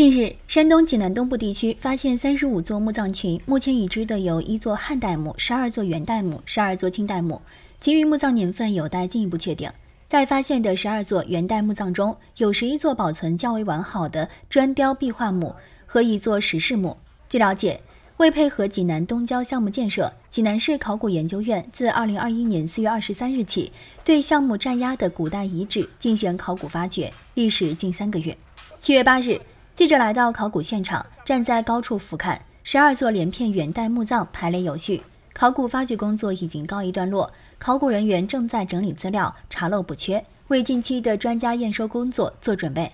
近日，山东济南东部地区发现三十五座墓葬群，目前已知的有一座汉代墓、十二座元代墓、十二座清代墓，其余墓葬年份有待进一步确定。在发现的十二座元代墓葬中，有十一座保存较为完好的砖雕壁画墓和一座石室墓。据了解，为配合济南东郊项目建设，济南市考古研究院自二零二一年四月二十三日起，对项目占压的古代遗址进行考古发掘，历时近三个月。七月八日。记者来到考古现场，站在高处俯瞰，十二座连片元代墓葬排列有序。考古发掘工作已经告一段落，考古人员正在整理资料、查漏补缺，为近期的专家验收工作做准备。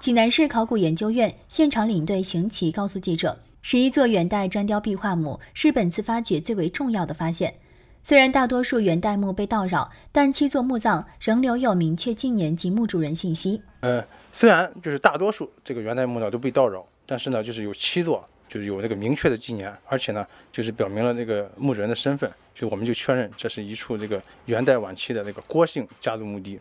济南市考古研究院现场领队邢奇告诉记者，十一座元代砖雕壁画墓是本次发掘最为重要的发现。虽然大多数元代墓被盗扰，但七座墓葬仍留有明确纪年及墓主人信息。呃，虽然就是大多数这个元代墓葬都被盗扰，但是呢，就是有七座，就是有这个明确的纪年，而且呢，就是表明了那个墓主人的身份，就我们就确认这是一处这个元代晚期的那个郭姓家族墓地。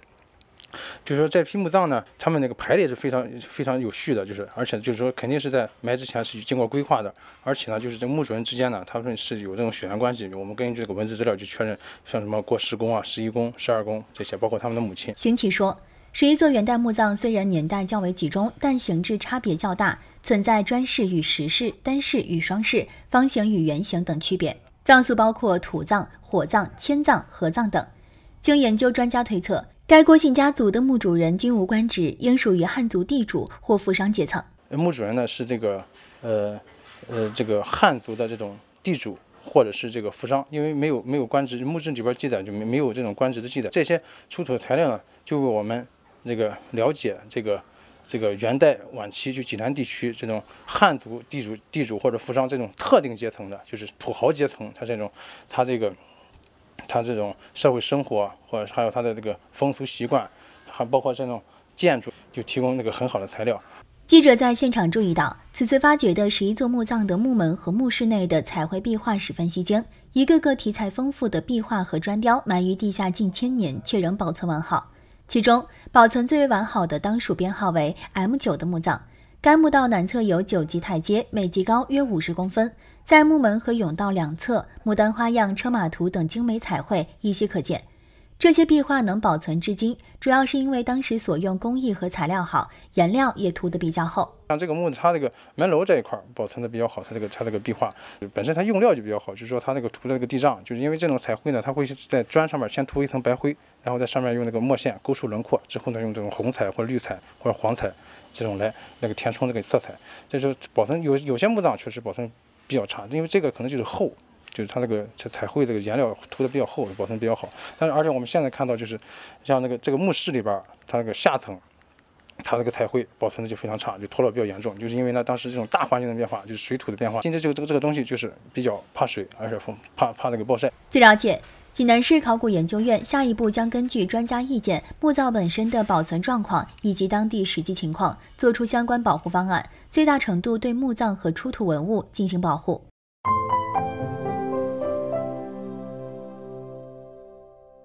就是说，在这批墓葬呢，他们那个排列是非常非常有序的，就是而且就是说，肯定是在埋之前是经过规划的，而且呢，就是这墓主人之间呢，他们是有这种血缘关系。我们根据这个文字资料去确认，像什么过十公啊、十一公、十二公这些，包括他们的母亲。行启说，十一座元代墓葬虽然年代较为集中，但形制差别较大，存在砖室与石室、单室与双式、方形与圆形等区别。葬俗包括土葬、火葬、迁葬、合葬等。经研究，专家推测。该郭姓家族的墓主人均无官职，应属于汉族地主或富商阶层。墓主人呢是这个，呃，呃，这个汉族的这种地主或者是这个富商，因为没有没有官职，墓志里边记载就没没有这种官职的记载。这些出土的材料呢，就为我们这个了解这个这个元代晚期就济南地区这种汉族地主地主或者富商这种特定阶层的，就是土豪阶层，他这种他这个。它这种社会生活，或者是还有它的这个风俗习惯，还包括这种建筑，就提供那个很好的材料。记者在现场注意到，此次发掘的十一座墓葬的墓门和墓室内的彩绘壁画十分吸睛，一个个题材丰富的壁画和砖雕埋于地下近千年，却仍保存完好。其中保存最为完好的当属编号为 M 九的墓葬。该墓道南侧有九级台阶，每级高约五十公分。在墓门和甬道两侧，牡丹花样、车马图等精美彩绘依稀可见。这些壁画能保存至今，主要是因为当时所用工艺和材料好，颜料也涂得比较厚。像这个墓它这个门楼这一块保存的比较好，它这个它这个壁画本身它用料就比较好。就是说它那个涂的这个地仗，就是因为这种彩绘呢，它会是在砖上面先涂一层白灰，然后在上面用那个墨线勾出轮廓，之后呢用这种红彩或绿彩或者黄彩这种来那个填充这个色彩。就是保存有有些墓葬确实保存比较差，因为这个可能就是厚。就是它那个彩彩绘这个颜料涂的比较厚，保存比较好。但是而且我们现在看到，就是像那个这个墓室里边，它那个下层，它那个彩绘保存的就非常差，就脱落比较严重。就是因为呢，当时这种大环境的变化，就是水土的变化，现在这个这个这个东西就是比较怕水，而且怕怕那个暴晒。据了解，济南市考古研究院下一步将根据专家意见、墓葬本身的保存状况以及当地实际情况，做出相关保护方案，最大程度对墓葬和出土文物进行保护。